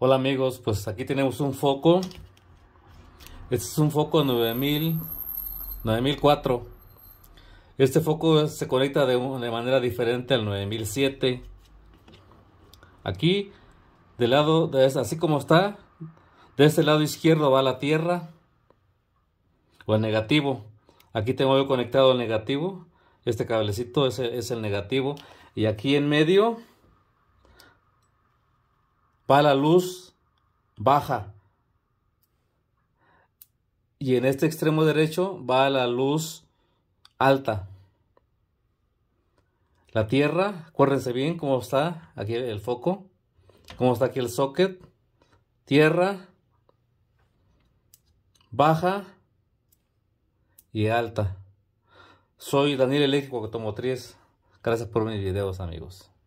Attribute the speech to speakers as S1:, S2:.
S1: Hola amigos, pues aquí tenemos un foco. Este es un foco 9000, 9004. Este foco se conecta de, manera diferente al 9007. Aquí, del lado, de, así como está, de este lado izquierdo va la tierra o el negativo. Aquí tengo yo conectado el negativo. Este cablecito es el negativo. Y aquí en medio va la luz, baja. Y en este extremo derecho va la luz alta. La tierra, acuérdense bien cómo está aquí el foco, cómo está aquí el socket. Tierra, baja y alta. Soy Daniel Eléctrico Automotriz. Gracias por mis videos, amigos.